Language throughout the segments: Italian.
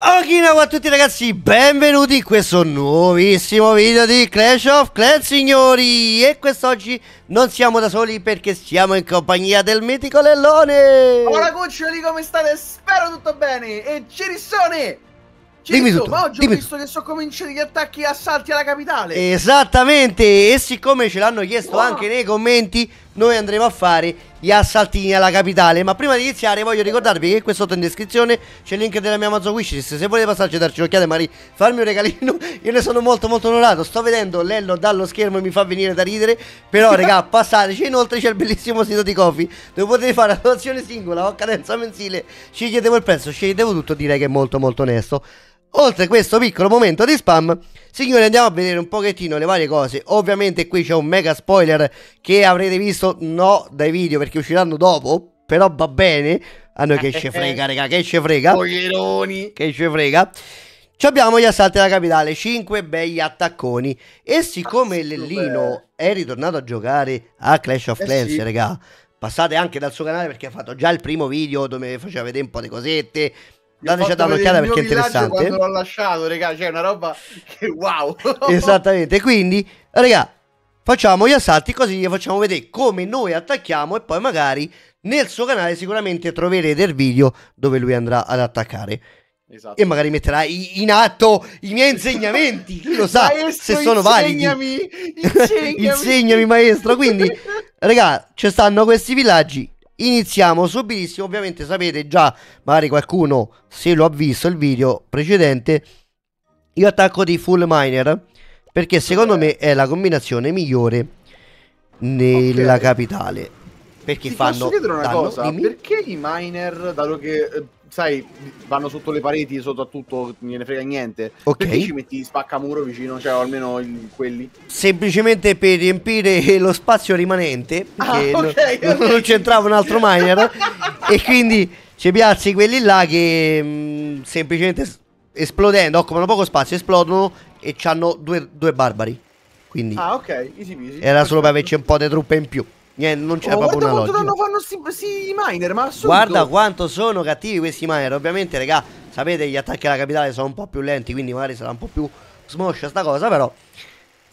Okinawa a tutti ragazzi, benvenuti in questo nuovissimo video di Clash of Clans signori E quest'oggi non siamo da soli perché siamo in compagnia del mitico Lellone Ciao ragazzi, come state? Spero tutto bene E Girissone! Cirisso, dimmi tutto, ma oggi dimmi. ho visto che sono cominciati gli attacchi e assalti alla capitale Esattamente, e siccome ce l'hanno chiesto wow. anche nei commenti noi andremo a fare gli assaltini alla capitale. Ma prima di iniziare voglio ricordarvi che qui sotto in descrizione c'è il link della mia Amazon wishlist. Se volete passarci a darci un'occhiata, magari farmi un regalino, io ne sono molto molto onorato. Sto vedendo Lello dallo schermo e mi fa venire da ridere. Però, raga, passateci. Inoltre c'è il bellissimo sito di Coffee dove potete fare la donazione singola o a cadenza mensile. Scegliete voi il prezzo, scegliete voi tutto, direi che è molto molto onesto. Oltre questo piccolo momento di spam, signori andiamo a vedere un pochettino le varie cose. Ovviamente qui c'è un mega spoiler che avrete visto no dai video perché usciranno dopo, però va bene. A noi che ce frega, raga, che ce frega. Spoileroni. Che ce frega. Ci abbiamo gli assalti alla capitale, 5 bei attacconi. E siccome ah, Lellino è ritornato a giocare a Clash of eh Clans, eh sì. raga, passate anche dal suo canale perché ha fatto già il primo video dove faceva vedere un po' di cosette Dateci a dare un'occhiata perché è interessante. Quando l'ho lasciato, regà, c'è cioè una roba che wow. Esattamente, quindi, regà, facciamo gli assalti così gli facciamo vedere come noi attacchiamo e poi magari nel suo canale sicuramente troverete il video dove lui andrà ad attaccare. Esatto. E magari metterà in atto i miei insegnamenti, chi lo sa maestro, se sono insegnami, validi. Insegnami, insegnami maestro. Quindi, regà, ci stanno questi villaggi Iniziamo subitissimo, ovviamente sapete già, magari qualcuno se lo ha visto il video precedente, io attacco di full miner perché secondo me è la combinazione migliore nella okay. capitale. Perché Ti fanno... Posso chiedere una cosa? Dimmi? Perché i miner, dato che eh, sai, vanno sotto le pareti, soprattutto, non gliene frega niente. Ok. Perché ci metti spaccamuro vicino, cioè almeno il, quelli? Semplicemente per riempire lo spazio rimanente, ah, perché ah, okay, non, okay. non c'entrava un altro miner, e quindi ci piazzi quelli là che mh, mm, semplicemente esplodendo, occupano poco spazio, esplodono e hanno due, due barbari. Quindi ah, ok, easy, easy. Era solo per averci un po' di truppe in più. Niente, non c'è oh, proprio una logica. Guarda quanto fanno questi miner, ma assurdo. Guarda quanto sono cattivi questi miner. Ovviamente, raga, sapete, gli attacchi alla capitale sono un po' più lenti, quindi magari sarà un po' più smoscia sta cosa, però...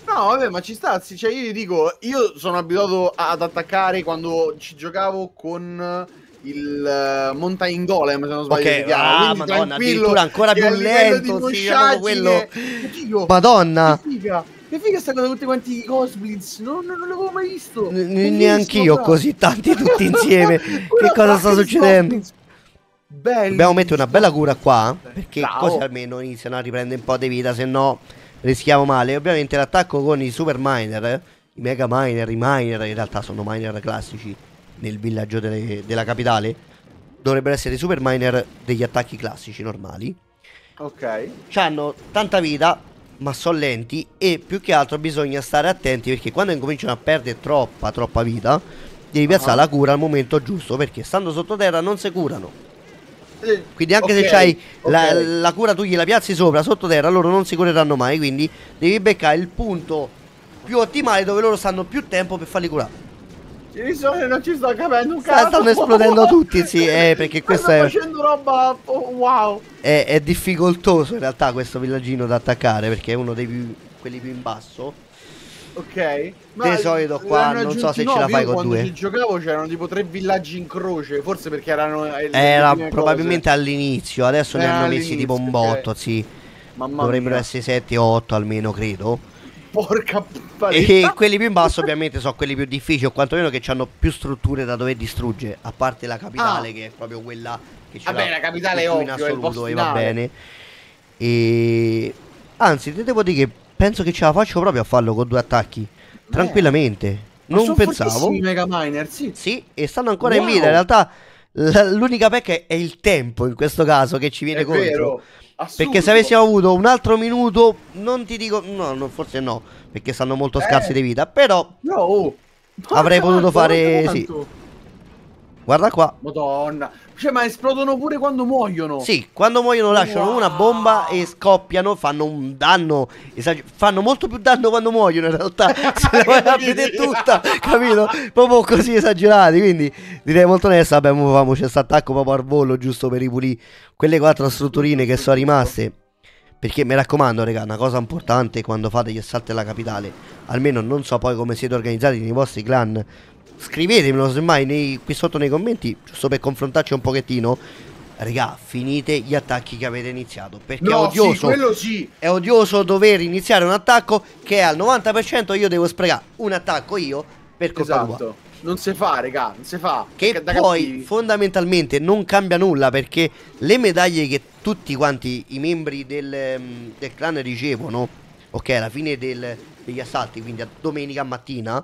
No, vabbè, ma ci sta, cioè io ti dico, io sono abituato ad attaccare quando ci giocavo con il uh, Mountain Golem, se non sbaglio. Ok, ah, madonna, addirittura ancora più lento, sì, quello... Madonna! figa. Che figa sta tutti quanti i Cosblitz? No, no, non l'avevo mai visto. Neanch'io così tanti tutti insieme. che cosa sta succedendo? Belli. Dobbiamo mettere una bella cura qua. Perché Ciao. così almeno iniziano a riprendere un po' di vita, se no rischiamo male. Ovviamente l'attacco con i super miner, eh? i mega miner, i miner, in realtà sono miner classici nel villaggio delle, della capitale. Dovrebbero essere i super miner degli attacchi classici normali. Ok. hanno tanta vita, ma sono lenti e più che altro bisogna stare attenti perché quando incominciano a perdere troppa troppa vita devi piazzare ah. la cura al momento giusto perché stando sottoterra non si curano quindi anche okay, se hai okay. la, la, cura tu gliela piazzi sopra sottoterra loro non si cureranno mai quindi devi beccare il punto più ottimale dove loro stanno più tempo per farli curare non ci sto capendo un cazzo. Stanno esplodendo tutti, sì, eh, perché questo stanno è... facendo roba... Oh, wow. È, è, difficoltoso in realtà questo villaggino da attaccare, perché è uno dei più... quelli più in basso. Ok. Ma Di solito qua non so se ce la fai con due. Quando giocavo c'erano tipo tre villaggi in croce, forse perché erano... Era probabilmente cose. all'inizio, adesso eh, ne hanno messi tipo un botto, okay. sì. Mamma Dovrebbero mia. essere 7 o 8 almeno, credo. Porca puttana. E quelli più in basso ovviamente sono quelli più difficili o quantomeno che hanno più strutture da dover distruggere, a parte la capitale ah. che è proprio quella che c'è. Vabbè, la capitale è ovvio, in assoluto e va bene. E anzi, ti devo dire che penso che ce la faccio proprio a farlo con due attacchi. Beh. Tranquillamente. Ma non pensavo. Mega Miner, sì. sì, e stanno ancora wow. in vita. In realtà l'unica pecca è il tempo in questo caso che ci viene è contro. Vero. Assurdo. Perché se avessimo avuto un altro minuto, non ti dico. No, no forse no, perché stanno molto eh. scarsi di vita. Però. No, oh. avrei potuto fare. Sì. Guarda qua. Madonna. Cioè, ma esplodono pure quando muoiono. Sì, quando muoiono lasciano wow. una bomba e scoppiano, fanno un danno. Esager- fanno molto più danno quando muoiono, in realtà. Se la vai a vedere tutta, capito? Proprio così esagerati. Quindi direi molto onesto, Vabbè, facciamo questo attacco proprio al volo, giusto per ripulire quelle quattro strutturine che sono rimaste. Perché mi raccomando, raga, una cosa importante quando fate gli assalti alla capitale, almeno non so poi come siete organizzati nei vostri clan, scrivetemelo semmai nei, qui sotto nei commenti, giusto per confrontarci un pochettino. Regà, finite gli attacchi che avete iniziato. Perché no, è odioso. Sì, sì. È odioso dover iniziare un attacco che al 90% io devo sprecare un attacco io per colpa esatto. Tua. Non si fa, regà, non si fa. Che poi cattivi. fondamentalmente non cambia nulla perché le medaglie che tutti quanti i membri del, mm, del clan ricevono, ok, alla fine del, degli assalti, quindi a domenica mattina,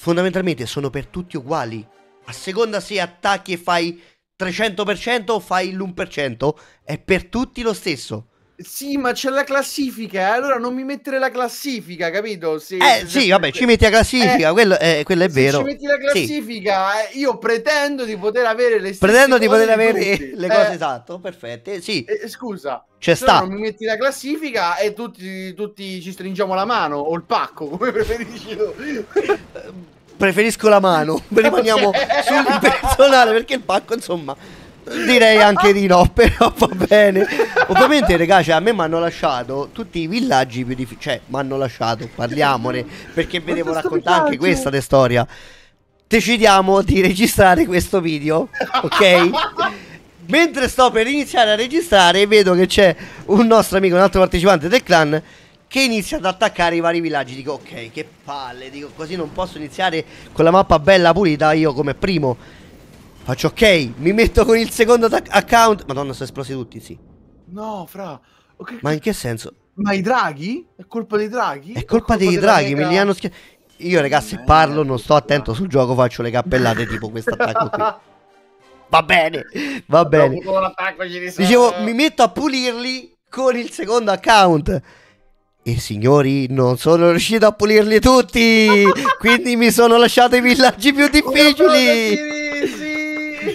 fondamentalmente sono per tutti uguali. A seconda se attacchi e fai 300% o fai l'1%, è per tutti lo stesso. Sì, ma c'è la classifica, eh. allora non mi mettere la classifica, capito? Se, eh, se sì, vabbè, ci metti la classifica, eh, quello, eh, quello, è vero. Se ci metti la classifica, sì. Eh, io pretendo di poter avere le stesse Pretendo di poter avere tutti. le cose eh. esatto, perfette, sì. scusa, c'è sta. non mi metti la classifica e tutti, tutti ci stringiamo la mano, o il pacco, come preferisci tu. Preferisco la mano, rimaniamo sul personale, perché il pacco, insomma... Direi anche di no, però va bene. Ovviamente, ragazzi, cioè, a me mi hanno lasciato tutti i villaggi più difficili. Cioè, mi hanno lasciato, parliamone, perché ve devo raccontare anche questa de storia. Decidiamo di registrare questo video, ok? Mentre sto per iniziare a registrare, vedo che c'è un nostro amico, un altro partecipante del clan che inizia ad attaccare i vari villaggi. Dico, ok, che palle, dico, così non posso iniziare con la mappa bella pulita io come primo. Faccio ok, mi metto con il secondo account. Madonna, sono esplosi tutti, sì. No, fra. Okay. Ma in che senso? Ma i draghi? È colpa dei draghi? È colpa, colpa dei draghi, mega... li hanno schiacciati. Io ragazzi Beh, parlo, non sto attento sul gioco, faccio le cappellate tipo questo attacco qui. Va bene, va bene. Dicevo, mi metto a pulirli con il secondo account. E signori, non sono riuscito a pulirli tutti. quindi mi sono lasciato i villaggi più difficili.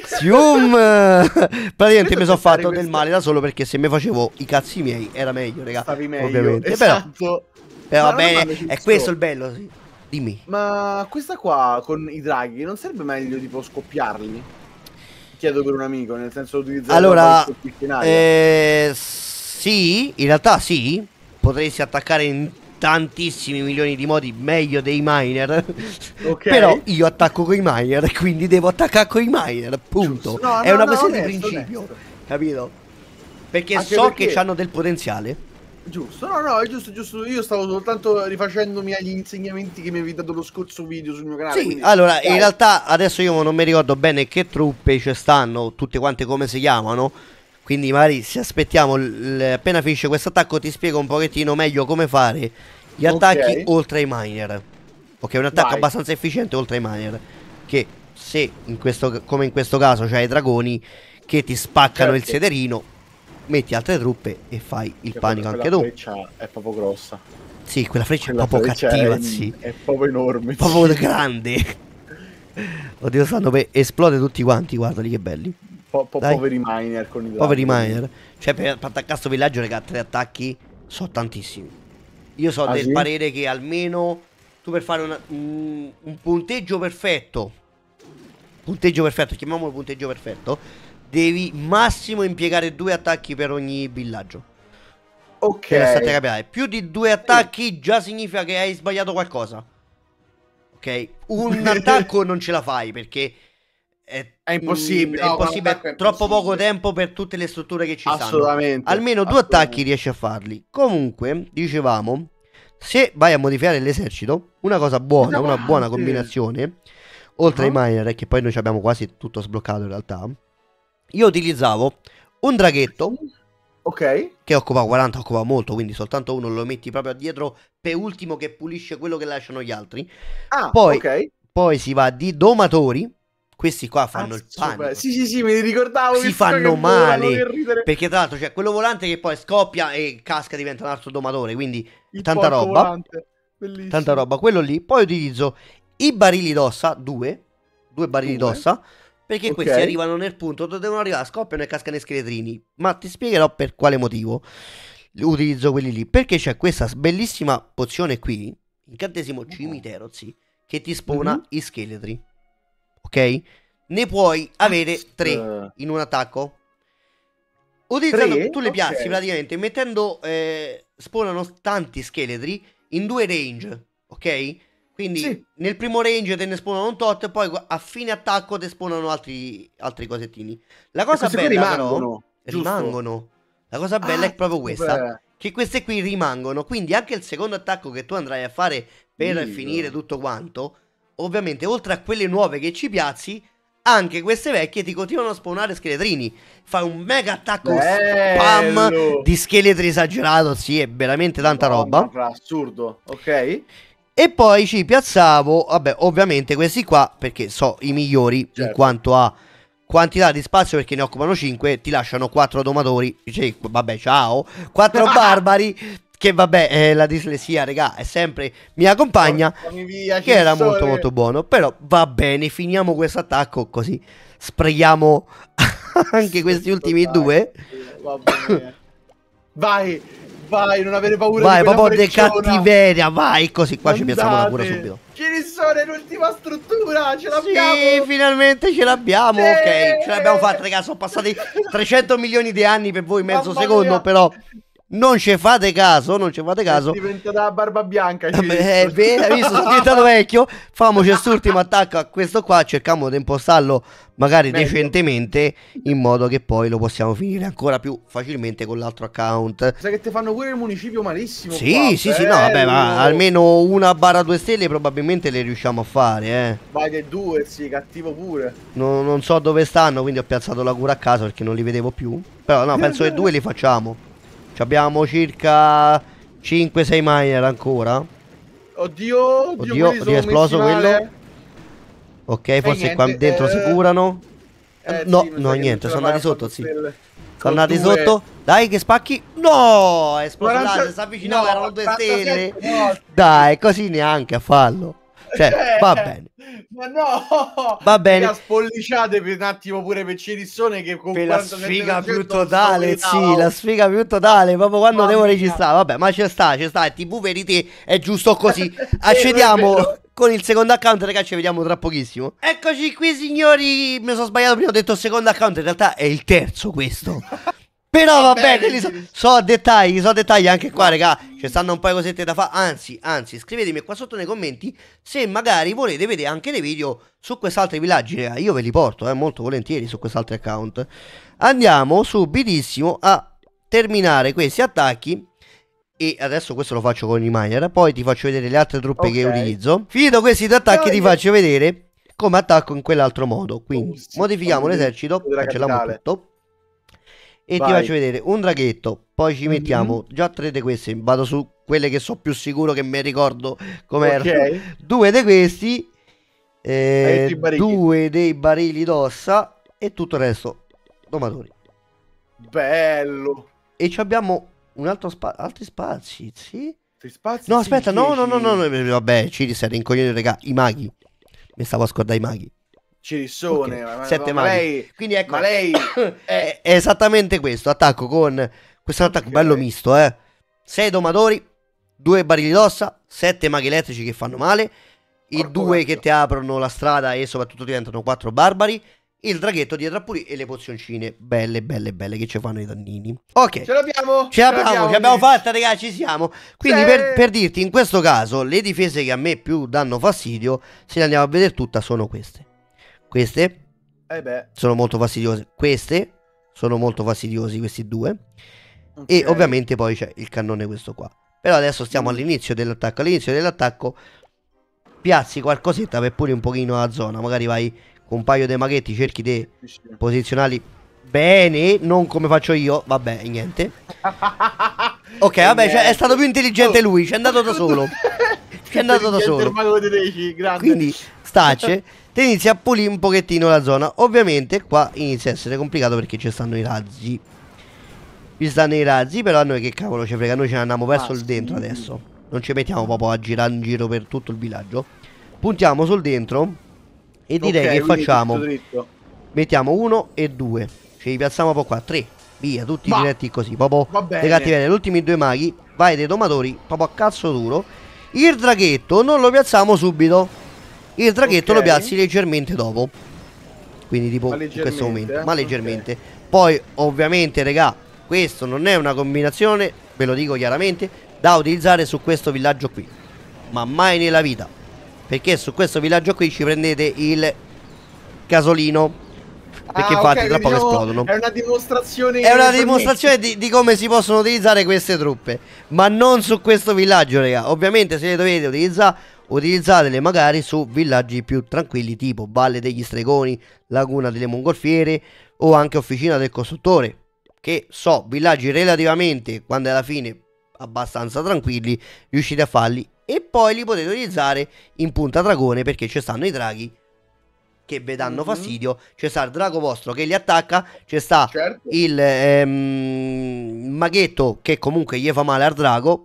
Sium! Praticamente mi sono fatto del male da solo perché se mi facevo i cazzi miei era meglio, raga. Stavi meglio, ovviamente. Esatto. Però, va bene, è questo il bello, sì. Dimmi. Ma questa qua con i draghi non sarebbe meglio tipo scoppiarli? Chiedo per un amico, nel senso utilizzare Allora, eh, sì, in realtà sì, potresti attaccare in tantissimi milioni di modi meglio dei miner. Okay. Però io attacco con i miner, quindi devo attaccare con i miner, punto. No, è una no, questione onesto, di principio, onesto. capito? Perché Anche so perché... che hanno del potenziale. Giusto, no, no, è giusto, giusto. Io stavo soltanto rifacendomi agli insegnamenti che mi avevi dato lo scorso video sul mio canale. Sì, quindi... allora, Dai. in realtà adesso io non mi ricordo bene che truppe ci stanno, tutte quante come si chiamano quindi magari se aspettiamo, l- appena finisce questo attacco ti spiego un pochettino meglio come fare gli attacchi okay. oltre ai miner. Ok, un attacco Vai. abbastanza efficiente oltre ai miner. Che se, in questo, come in questo caso, c'hai i dragoni che ti spaccano certo. il sederino, metti altre truppe e fai il che panico anche tu. quella freccia è proprio grossa. Sì, quella freccia quella è proprio freccia cattiva, è, sì. È proprio enorme. Proprio sì. grande. Oddio, stanno per esplodere tutti quanti, guardali che belli. Po- po- poveri miner con i draghi. Poveri miner. Cioè, per, per attaccare sto villaggio, raga, tre attacchi sono tantissimi. Io so ah, del sì? parere che almeno tu per fare una, un, un, punteggio perfetto, punteggio perfetto, chiamiamolo punteggio perfetto, devi massimo impiegare due attacchi per ogni villaggio. Ok. Per Più di due attacchi già significa che hai sbagliato qualcosa. Ok? Un attacco non ce la fai perché è, è, impossibile, no, è, impossibile, è troppo poco tempo per tutte le strutture che ci sono. assolutamente, stanno. Almeno assolutamente. due attacchi riesci a farli. Comunque, dicevamo, se vai a modificare l'esercito, una cosa buona, una buona combinazione, oltre uh-huh. ai ah. miner, eh, che poi noi abbiamo quasi tutto sbloccato in realtà, io utilizzavo un draghetto. Ok. Che occupa 40, occupa molto, quindi soltanto uno lo metti proprio dietro per ultimo che pulisce quello che lasciano gli altri. Ah, poi, ok. Poi si va di domatori, questi qua fanno ah, il panico. Super. Sì, sì, sì, me ricordavo. Si fanno male. perché tra l'altro c'è cioè, quello volante che poi scoppia e casca diventa un altro domatore, quindi il tanta roba. Tanta roba. Quello lì. Poi utilizzo i barili d'ossa, due. Due barili due. d'ossa. Perché okay. questi arrivano nel punto dove devono arrivare, scoppiano e cascano i scheletrini. Ma ti spiegherò per quale motivo utilizzo quelli lì. Perché c'è questa bellissima pozione qui, incantesimo mm. cimitero, sì, che ti spona mm-hmm. i scheletri ok? Ne puoi avere tre ah. in un attacco. Utilizzando tre? tutte le piazzi okay. praticamente, mettendo... Eh, spawnano tanti scheletri in due range, ok? Quindi sì. nel primo range te ne spawnano un tot, e poi a fine attacco te spawnano altri, altri cosettini. La cosa bella rimangono, però, eh, rimangono. La cosa bella ah, è proprio questa, beh. che queste qui rimangono. Quindi anche il secondo attacco che tu andrai a fare per Dio. finire tutto quanto, ovviamente oltre a quelle nuove che ci piazzi, anche queste vecchie ti continuano a spawnare scheletrini. Fai un mega attacco Bello. spam di scheletri esagerato. Sì, è veramente tanta roba. Assurdo, ok. E poi ci piazzavo, vabbè, ovviamente questi qua, perché so i migliori certo. in quanto a quantità di spazio, perché ne occupano 5, ti lasciano 4 domatori, cioè, vabbè, ciao, 4 barbari che vabbè, eh, la dislessia, regà, è sempre mia compagna, via, che era sole. molto molto buono, però va bene, finiamo questo attacco così sprechiamo anche questi ultimi vai, due. vai, vai, non avere paura vai, di proprio di cattiveria, vai, così qua Andate. ci piazziamo la cura subito. Girissone, l'ultima struttura, ce l'abbiamo! Sì, finalmente ce l'abbiamo, sì. ok, ce l'abbiamo fatta, ragazzi, sono passati 300 milioni di anni per voi, mezzo Mamma secondo, mia. però non ci fate caso, non ci fate caso. È diventata la barba bianca. È vero, eh, visto, sono diventato vecchio. Famoci quest'ultimo attacco a questo qua, cerchiamo di impostarlo magari Meglio. decentemente in modo che poi lo possiamo finire ancora più facilmente con l'altro account. Sai che ti fanno pure il municipio malissimo. Sì, qua, sì, bello. sì, no, vabbè, ma almeno una barra due stelle probabilmente le riusciamo a fare, eh. Vai che due, sì, cattivo pure. No, non so dove stanno, quindi ho piazzato la cura a casa perché non li vedevo più. Però no, penso che due li facciamo abbiamo circa 5-6 miner ancora. Oddio, oddio, oddio, è esploso quello. Ok, e forse niente, qua dentro eh... si curano. Eh, no, sì, no, niente, sono andati sotto, sì. Sono andati sotto. Dai, che spacchi. No, è esploso si avvicinava, no, erano due stelle. Dai, così neanche a fallo. Cioè, eh. va bene. Ma no! Va bene. Spolliciate per un attimo pure per Cirissone che comunque... la sfiga più totale, sì, la sfiga più totale, proprio quando Mamma devo registrare. Vabbè, ma ci sta, ci sta, è TV te è giusto così. Accediamo con il secondo account, ragazzi, ci vediamo tra pochissimo. Eccoci qui, signori. Mi sono sbagliato prima, ho detto secondo account, in realtà è il terzo questo. Però va bene, so, so dettagli, so dettagli anche qua, raga. Ci stanno un paio di cosette da fare. Anzi, anzi, scrivetemi qua sotto nei commenti se magari volete vedere anche dei video su quest'altro villaggio. Ah, io ve li porto, eh, molto volentieri su quest'altro account. Andiamo subitissimo a terminare questi attacchi e adesso questo lo faccio con i miner poi ti faccio vedere le altre truppe okay. che utilizzo finito questi due attacchi ti faccio vedere come attacco in quell'altro modo quindi oh, sì, modifichiamo l'esercito Cancelliamo tutto e Vai. ti faccio vedere un draghetto, poi ci mhm. mettiamo mm-hmm. già tre di questi, vado su quelle che so più sicuro che mi ricordo com'era. Okay. Due di questi, eh, due dei barili d'ossa e tutto il resto domatori. Bello. E ci abbiamo un altro spa- altri spazi, sì? Spazi no, aspetta, no, no, no, no, no, vabbè, ci si è rincoglionito, regà, i maghi. Mi stavo a scordare i maghi. Cirissone, okay. ma, sette no, ma lei, Quindi ecco, ma lei è... è... esattamente questo, attacco con questo attacco okay. bello misto, eh. 6 domatori, 2 barili d'ossa, 7 maghi elettrici che fanno male, Porco i due che ti aprono la strada e soprattutto diventano 4 barbari, il draghetto dietro a Puri e le pozioncine belle belle belle che ci fanno i dannini. Ok. Ce l'abbiamo. Ce l'abbiamo, ce l'abbiamo fatta ragazzi, ci siamo. Quindi per, per, dirti in questo caso le difese che a me più danno fastidio, se le andiamo a vedere tutte, sono queste. Queste eh sono molto fastidiose. Queste sono molto fastidiosi, questi due. Okay. E ovviamente poi c'è il cannone questo qua. Però adesso stiamo mm. all'inizio dell'attacco. All'inizio dell'attacco piazzi qualcosetta per pure un pochino la zona. Magari vai con un paio di maghetti, cerchi di posizionarli bene, non come faccio io. Vabbè, niente. Ok, vabbè, cioè, è stato più intelligente oh. lui, ci è andato da solo. è andato da solo. Dici, Quindi stace, te inizi a pulire un pochettino la zona. Ovviamente qua inizia a essere complicato perché ci stanno i razzi. Ci stanno i razzi, però a noi che cavolo ci frega, noi ce ne andiamo verso ah, il dentro adesso. Non ci mettiamo proprio a girare in giro per tutto il villaggio. Puntiamo sul dentro e direi okay, che facciamo... Mettiamo uno e due. Ci ripiazziamo un po' qua. Tre. Via, tutti Va. diretti così. Proprio le cattiverie. Gli ultimi due maghi. Vai dei domatori. Proprio a cazzo duro. Il draghetto non lo piazziamo subito. Il draghetto okay. lo piazzi leggermente dopo. Quindi tipo in questo momento, ma leggermente. Okay. Poi ovviamente, regà, questo non è una combinazione, ve lo dico chiaramente, da utilizzare su questo villaggio qui. Ma mai nella vita. Perché su questo villaggio qui ci prendete il casolino perché ah, infatti okay, tra poco diciamo, esplodono. È una dimostrazione, è una dimostrazione di, di, come si possono utilizzare queste truppe. Ma non su questo villaggio, raga. Ovviamente se le dovete utilizzare, utilizzatele magari su villaggi più tranquilli, tipo Valle degli Stregoni, Laguna delle Mongolfiere o anche Officina del Costruttore. Che so, villaggi relativamente, quando è alla fine abbastanza tranquilli, riuscite a farli e poi li potete utilizzare in punta dragone perché ci stanno i draghi che vi danno mm-hmm. fastidio, c'è sta il drago vostro che li attacca, c'è sta certo. il ehm, maghetto che comunque gli fa male al drago.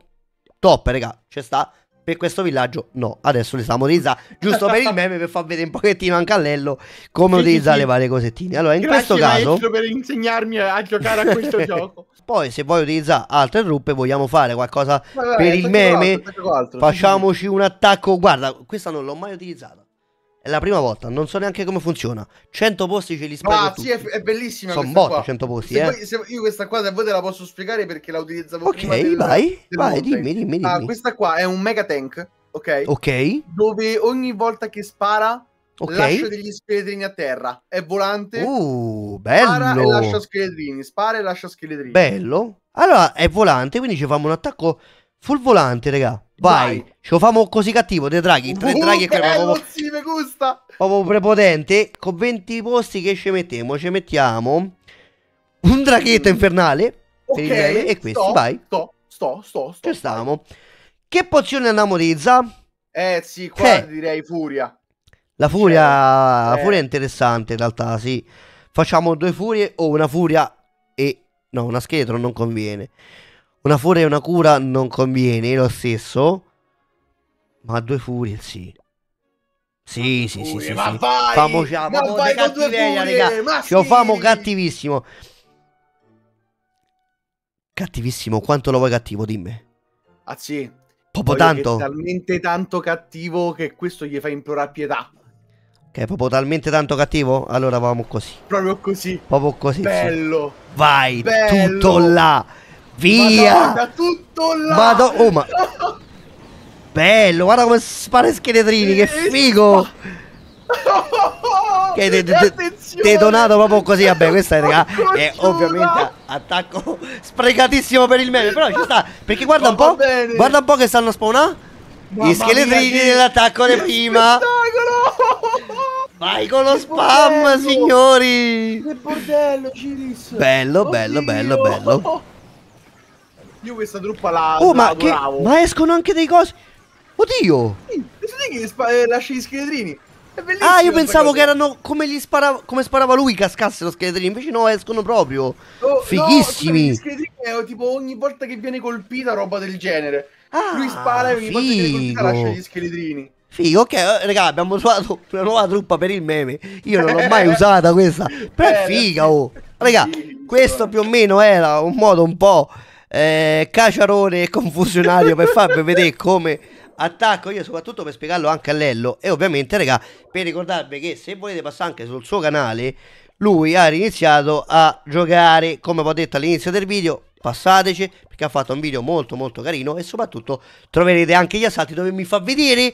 Top, raga, c'è sta per questo villaggio no, adesso li stiamo utilizzando giusto per il meme per far vedere un pochettino anche all'ello come sì, utilizza sì, le varie cosettine. Allora, in Grazie questo caso per insegnarmi a giocare a questo gioco. Poi se vuoi utilizzare altre truppe, vogliamo fare qualcosa allora, per il meme, altro, facciamoci un attacco. Guarda, questa non l'ho mai utilizzata. È la prima volta, non so neanche come funziona. 100 posti ce li spiego. Ah, sì, è, è bellissima. Sono botte qua. 100 posti. Se eh. Voi, se io questa qua se voi te la posso spiegare perché la utilizzavo okay, prima. Ok, vai, del vai, mountain. dimmi, dimmi, dimmi. Ah, questa qua è un mega tank, ok? Ok. Dove ogni volta che spara Okay. Lascia degli scheletrini a terra. È volante. Uh, bello. Spara e lascia scheletrini. Spara e lascia scheletrini. Bello. Allora è volante, quindi ci facciamo un attacco full volante, raga. Vai. Vai. Ce lo famo così cattivo, dei draghi. Tre uh, draghi e poi gusta. Proprio prepotente. Con 20 posti che ci mettiamo? Ci mettiamo un draghetto mm. infernale. Okay, per il e questo, vai. Sto, sto, sto. sto Ci stiamo. Che pozione andiamo Eh sì, qua eh. direi furia. La furia, cioè, la eh. furia è eh. interessante in realtà, sì. Facciamo due furie o una furia e... No, una scheletro non conviene. Una furia e una cura non conviene, lo stesso. Ma due furie sì. Sì, sì, sì, sì, ma sì. vai, famo, cioè, ma vai con due furie, ma sì. famo cattivissimo. Cattivissimo, quanto lo vuoi cattivo, dimmi. Ah sì. Proprio tanto. Talmente tanto cattivo che questo gli fa implorare pietà. Che è proprio talmente tanto cattivo? Allora vamo così. Proprio così. Proprio così. Bello. Sì. Vai, Bello. tutto là. Via. Madonna, tutto là. Madonna, oh, ma... bello, guarda come spara scheletrini, che eh, figo! che de, de, detonato proprio così, vabbè, questa è, è ovviamente attacco sprecatissimo per il meme, però ci sta, perché guarda un po', guarda un po' che stanno spawnando. i scheletrini mia, dell'attacco di prima. Spettacolo! Vai con lo che spam, bordello. signori! Che bordello, Ciris! Bello, bello, bello, bello. Io questa truppa la, oh, la ma Che, ma escono anche dei cosi. Oddio! Sì, che spa- eh, lasci gli scheletrini. È bellissimo. Ah, io pensavo che erano come, gli sparava, come sparava lui cascassero scheletrini, invece no, escono proprio. Oh, Fighissimi. No, cioè, gli scheletrini è eh, tipo ogni volta che viene colpita roba del genere. Ah, lui spara e ogni volta che viene colpita lascia gli scheletrini. Figo, ok, eh, raga, abbiamo usato una nuova truppa per il meme. Io non l'ho mai usata questa. Però è figa, oh. Raga, questo più o meno era un modo un po' eh, caciarone e confusionario per farvi vedere come attacco io soprattutto per spiegarlo anche a Lello e ovviamente raga per ricordarvi che se volete passare anche sul suo canale lui ha iniziato a giocare come ho detto all'inizio del video passateci perché ha fatto un video molto molto carino e soprattutto troverete anche gli assalti dove mi fa vedere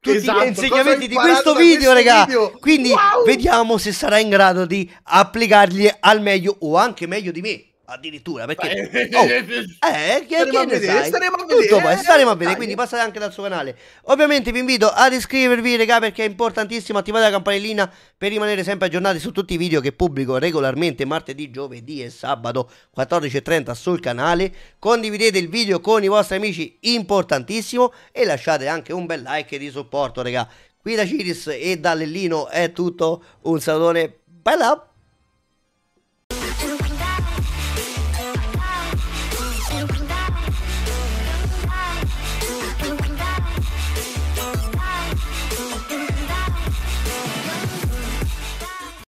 tutti esatto, gli insegnamenti di questo video, questo raga. Video. Quindi wow. vediamo se sarà in grado di applicarli al meglio o anche meglio di me. Addirittura perché Beh, oh, eh, eh chi, staremo, chi a vedere, staremo a vedere, Tutto, eh, staremo a vedere, quindi passate anche dal suo canale. Ovviamente vi invito ad iscrivervi, raga, perché è importantissimo. Attivate la campanellina per rimanere sempre aggiornati su tutti i video che pubblico regolarmente martedì, giovedì e sabato 14.30 sul canale. Condividete il video con i vostri amici, importantissimo. E lasciate anche un bel like di supporto, raga. Qui da Ciris e da Lellino è tutto. Un salutone, bella!